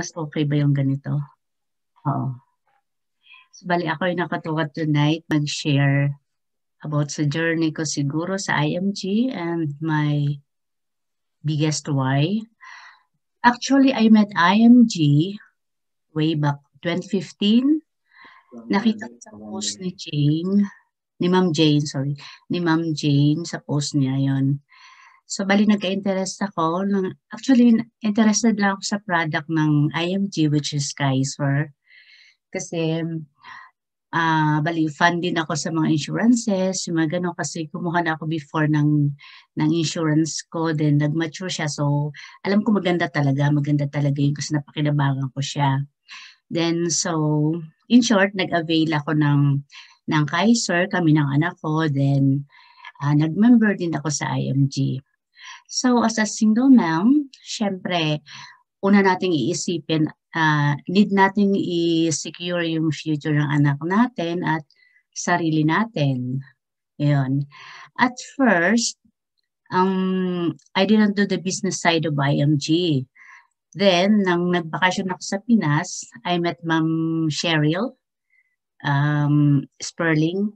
mas okay ba yung ganito? Oo. So, bali ako ay nakatuwa tonight mag-share about sa journey ko siguro sa IMG and my biggest why. Actually, I met IMG way back 2015. Nakita ko sa post ni Jane, ni Ma'am Jane, sorry, ni Ma'am Jane sa post niya yon So, bali nagka-interest ako. Ng, actually, interested lang ako sa product ng IMG, which is Kaiser. Kasi, uh, bali, fan din ako sa mga insurances. Yung mga ganun, kasi kumuha na ako before ng, ng insurance ko. Then, nag-mature siya. So, alam ko maganda talaga. Maganda talaga yun kasi napakinabangan ko siya. Then, so, in short, nag-avail ako ng, ng Kaiser, kami ng anak ko. Then, uh, nag-member din ako sa IMG. So as a single mom, syempre, una nating iisipin, uh, need nating i-secure yung future ng anak natin at sarili natin. Ayun. At first, um, I didn't do the business side of IMG. Then, nang nagbakasyon ako sa Pinas, I met Ma'am Cheryl um, Sperling.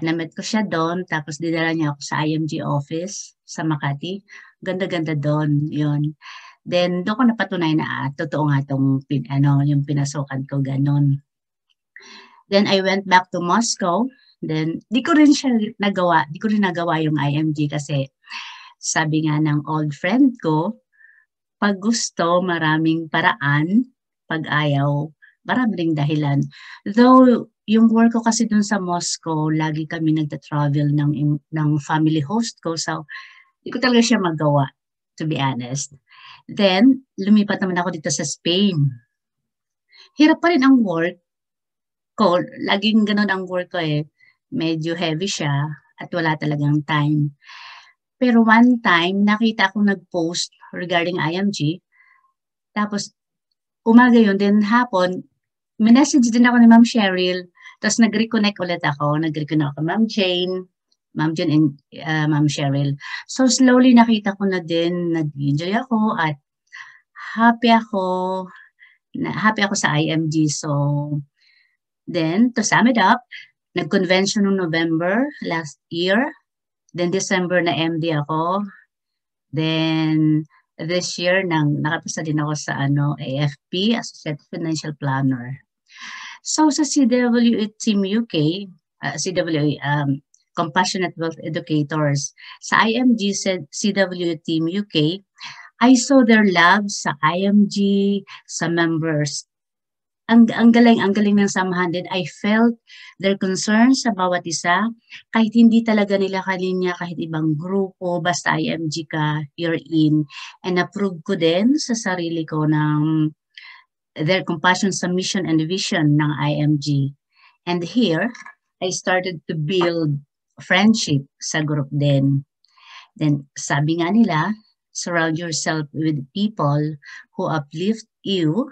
Namit ko siya doon, tapos dinala niya ako sa IMG office sa Makati. Ganda-ganda doon, yon Then, doon ko napatunay na ah, totoo nga tong pin, ano, yung pinasukan ko, ganon. Then, I went back to Moscow. Then, di ko rin siya nagawa, di ko rin nagawa yung IMG kasi sabi nga ng old friend ko, pag gusto, maraming paraan. Pag ayaw, maraming dahilan. Though, yung work ko kasi dun sa Moscow, lagi kami nagta-travel ng, ng family host ko. So, hindi ko talaga siya magawa, to be honest. Then, lumipat naman ako dito sa Spain. Hirap pa rin ang work ko. Laging ganun ang work ko eh. Medyo heavy siya at wala talagang time. Pero one time, nakita akong nag-post regarding IMG. Tapos, umaga yun. Then hapon, message din ako ni Ma'am Cheryl. Tapos nag-reconnect ulit ako. Nag-reconnect ako Ma'am Jane, Ma'am Jane and uh, Ma'am Cheryl. So slowly nakita ko na din, nag-enjoy ako at happy ako. Na, happy ako sa IMG. So then, to sum it up, nag-convention noong November last year. Then December na MD ako. Then this year nang nakapasa din ako sa ano AFP Associate Financial Planner. So sa CW at Team UK, uh, CW um, Compassionate Wealth Educators, sa IMG CW Team UK, I saw their love sa IMG, sa members. Ang, ang galing, ang galing ng samahan din. I felt their concerns sa bawat isa. Kahit hindi talaga nila kaninya, kahit ibang grupo, basta IMG ka, you're in. And approve ko din sa sarili ko ng their compassion submission and vision ng IMG. And here, I started to build friendship sa group din. Then sabi nga nila, surround yourself with people who uplift you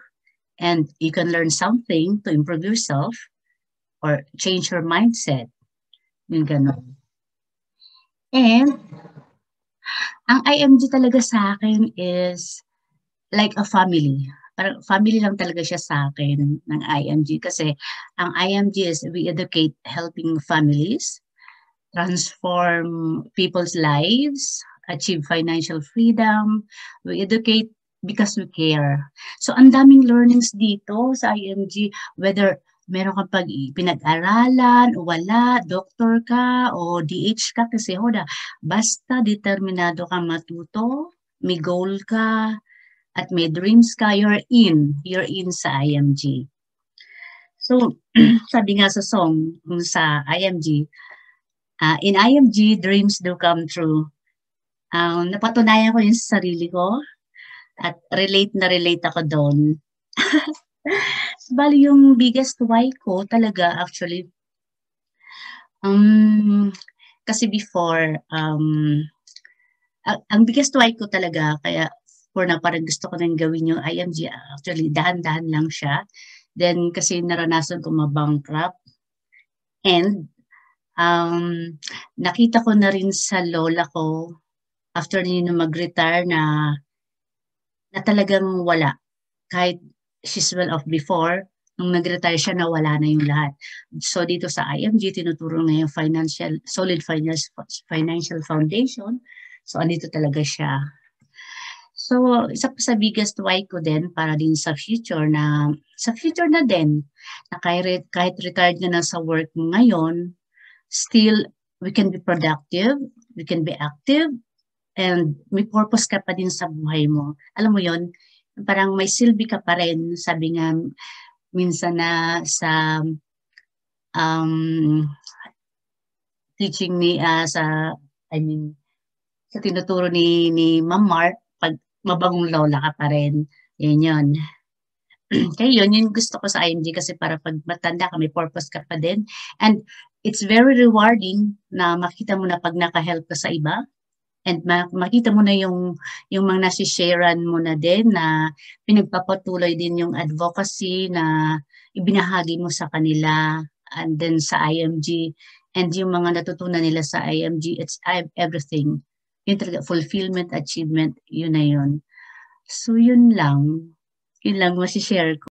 and you can learn something to improve yourself or change your mindset. Yung ganun. And ang IMG talaga sa akin is like a family. parang family lang talaga siya sa akin ng IMG kasi ang IMG is we educate helping families transform people's lives, achieve financial freedom, we educate because we care. So ang daming learnings dito sa IMG whether meron kang pag pinag-aralan o wala, doktor ka o DH ka kasi hoda, basta determinado ka matuto, may goal ka, at may dreams ka, you're in. You're in sa IMG. So, sabi nga sa song mm, sa IMG, uh, ah, in IMG, dreams do come true. Um, uh, napatunayan ko yun sa sarili ko at relate na relate ako doon. Bali, yung biggest why ko talaga actually, um, kasi before, um, ang biggest why ko talaga, kaya for na parang gusto ko nang gawin yung IMG. Actually, dahan-dahan lang siya. Then, kasi naranasan ko mabankrupt. And, um, nakita ko na rin sa lola ko, after niya mag-retire na, na talagang wala. Kahit she's well off before, nung nag-retire siya, nawala na yung lahat. So dito sa IMG, tinuturo na yung financial, solid financial, financial foundation. So andito talaga siya. So, isa pa sa biggest why ko din para din sa future na, sa future na din, na kahit, kahit retired na na sa work mo ngayon, still, we can be productive, we can be active, and may purpose ka pa din sa buhay mo. Alam mo yon parang may silbi ka pa rin, sabi nga, minsan na sa um, teaching ni, uh, sa, I mean, sa tinuturo ni, ni Ma'am Mark, mabangong lola ka pa rin. Yan yun. Kaya yun, yun gusto ko sa IMG kasi para pag matanda ka, may purpose ka pa din. And it's very rewarding na makita mo na pag nakahelp ka sa iba, and makita mo na yung yung mga nasisharean mo na din na pinagpapatuloy din yung advocacy na ibinahagi mo sa kanila and then sa IMG and yung mga natutunan nila sa IMG it's I'm everything yun talaga, fulfillment, achievement, yun na yun. So, yun lang. Yun lang masishare ko.